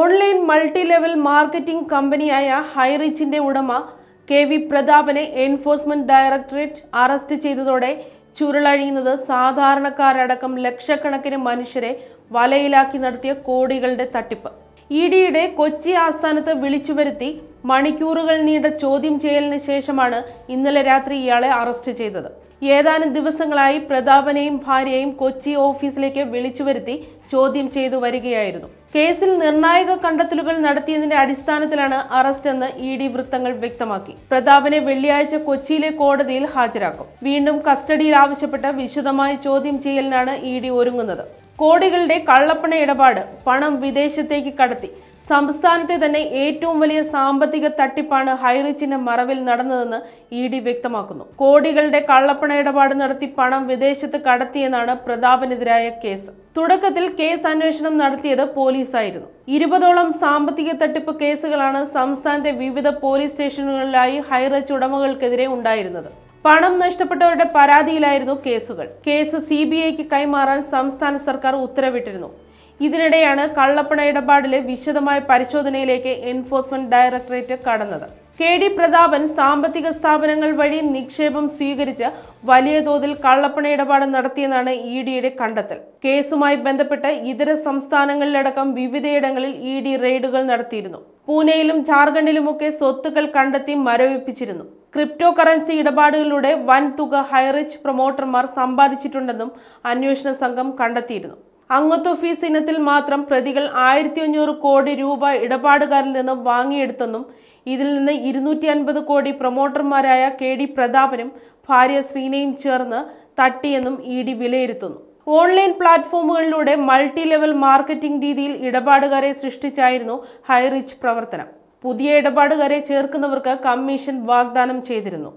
online multi level marketing കമ്പനിയായ ഹൈറിച്ചിന്റെ ഉടമ കെ വി പ്രതാപനെ എൻഫോഴ്സ്മെന്റ് ഡയറക്ടറേറ്റ് അറസ്റ്റ് ചെയ്തതോടെ ചുരുളഴിയുന്നത് സാധാരണക്കാരടക്കം ലക്ഷക്കണക്കിന് മനുഷ്യരെ വലയിലാക്കി നടത്തിയ കോടികളുടെ തട്ടിപ്പ് ഇ ഡിയുടെ കൊച്ചി ആസ്ഥാനത്ത് വിളിച്ചു വരുത്തി മണിക്കൂറുകൾ നീണ്ട ചോദ്യം ചെയ്യലിന് ശേഷമാണ് ഇന്നലെ രാത്രി ഇയാളെ അറസ്റ്റ് ചെയ്തത് ഏതാനും ദിവസങ്ങളായി പ്രതാപനെയും ഭാര്യയെയും കൊച്ചി ഓഫീസിലേക്ക് വിളിച്ചു വരുത്തി ചോദ്യം ചെയ്തു വരികയായിരുന്നു കേസിൽ നിർണായക കണ്ടെത്തലുകൾ നടത്തിയതിന്റെ അടിസ്ഥാനത്തിലാണ് അറസ്റ്റ് എന്ന് ഇ ഡി വൃത്തങ്ങൾ വ്യക്തമാക്കി പ്രതാപനെ വെള്ളിയാഴ്ച കൊച്ചിയിലെ കോടതിയിൽ ഹാജരാക്കും വീണ്ടും കസ്റ്റഡിയിൽ ആവശ്യപ്പെട്ട് വിശദമായ ചോദ്യം ചെയ്യലിനാണ് ഇ ഡി ഒരുങ്ങുന്നത് കോടികളുടെ കള്ളപ്പണ ഇടപാട് പണം വിദേശത്തേക്ക് കടത്തി സംസ്ഥാനത്തെ തന്നെ ഏറ്റവും വലിയ സാമ്പത്തിക തട്ടിപ്പാണ് ഹൈറിച്ചിന്റെ മറവിൽ നടന്നതെന്ന് ഇ ഡി വ്യക്തമാക്കുന്നു കോടികളുടെ കള്ളപ്പണ ഇടപാട് നടത്തി പണം വിദേശത്ത് കടത്തിയെന്നാണ് പ്രതാപനെതിരായ കേസ് തുടക്കത്തിൽ കേസ് അന്വേഷണം നടത്തിയത് പോലീസായിരുന്നു ഇരുപതോളം സാമ്പത്തിക തട്ടിപ്പ് കേസുകളാണ് സംസ്ഥാനത്തെ വിവിധ പോലീസ് സ്റ്റേഷനുകളിലായി ഹൈറച്ച് ഉടമകൾക്കെതിരെ ഉണ്ടായിരുന്നത് പണം നഷ്ടപ്പെട്ടവരുടെ പരാതിയിലായിരുന്നു കേസുകൾ കേസ് സി ബി ഐക്ക് കൈമാറാൻ സംസ്ഥാന സർക്കാർ ഉത്തരവിട്ടിരുന്നു ഇതിനിടെയാണ് കള്ളപ്പണ ഇടപാടിലെ വിശദമായ പരിശോധനയിലേക്ക് എൻഫോഴ്സ്മെന്റ് ഡയറക്ടറേറ്റ് കടന്നത് കെ ഡി പ്രതാപൻ സാമ്പത്തിക സ്ഥാപനങ്ങൾ വഴി നിക്ഷേപം സ്വീകരിച്ച് വലിയ തോതിൽ കള്ളപ്പണ ഇടപാട് നടത്തിയെന്നാണ് ഇ ഡിയുടെ കണ്ടെത്തൽ കേസുമായി ബന്ധപ്പെട്ട് ഇതര സംസ്ഥാനങ്ങളിലടക്കം വിവിധയിടങ്ങളിൽ ഇ ഡി റെയ്ഡുകൾ നടത്തിയിരുന്നു പൂനെയിലും ജാർഖണ്ഡിലുമൊക്കെ സ്വത്തുക്കൾ കണ്ടെത്തി മരവിപ്പിച്ചിരുന്നു ക്രിപ്റ്റോ കറൻസി ഇടപാടുകളിലൂടെ വൻ തുക ഹൈറിച്ച് പ്രൊമോട്ടർമാർ സമ്പാദിച്ചിട്ടുണ്ടെന്നും അന്വേഷണ സംഘം കണ്ടെത്തിയിരുന്നു അംഗത്വ ഫീസ് ഇനത്തിൽ മാത്രം പ്രതികൾ ആയിരത്തി അഞ്ഞൂറ് കോടി രൂപ ഇടപാടുകാരിൽ നിന്നും വാങ്ങിയെടുത്തെന്നും ഇതിൽ നിന്ന് ഇരുന്നൂറ്റി അൻപത് കോടി പ്രൊമോട്ടർമാരായ കെ ഡി പ്രതാപനും ഭാര്യ ശ്രീനയും ചേർന്ന് തട്ടിയെന്നും ഇ ഡി വിലയിരുത്തുന്നു ഓൺലൈൻ പ്ലാറ്റ്ഫോമുകളിലൂടെ മൾട്ടി ലെവൽ മാർക്കറ്റിംഗ് രീതിയിൽ ഇടപാടുകാരെ സൃഷ്ടിച്ചായിരുന്നു ഹൈറിച്ച് പ്രവർത്തനം പുതിയ ഇടപാടുകാരെ ചേർക്കുന്നവർക്ക് കമ്മീഷൻ വാഗ്ദാനം ചെയ്തിരുന്നു